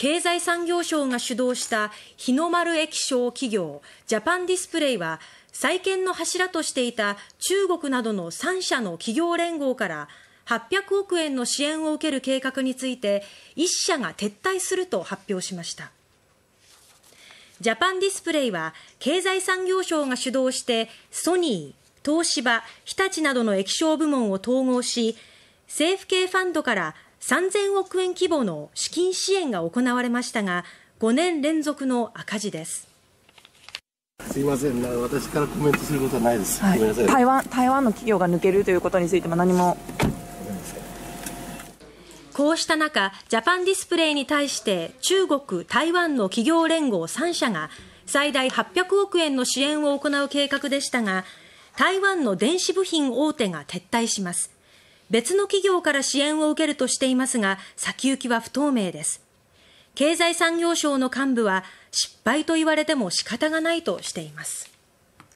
経済産業省が主導した日の丸液晶企業ジャパンディスプレイは再建の柱としていた中国などの3社の企業連合から800億円の支援を受ける計画について1社が撤退すると発表しました。ジャパンディスプレイは経済産業省が主導してソニー、東芝、日立などの液晶部門を統合し政府系ファンドから3000億円規模の資金支援が行われましたが5年連続の赤字です。すいません、私からコメントすることはないです。はい、ごめんなさい。台湾台湾の企業が抜けるということについても何も。こうした中、ジャパンディスプレイに対して中国、台湾の企業連合3社が最大800億円の支援を行う計画でしたが、台湾の電子部品大手が撤退します。別の企業から支援を受けるとしていますが先行きは不透明です経済産業省の幹部は失敗と言われても仕方がないとしています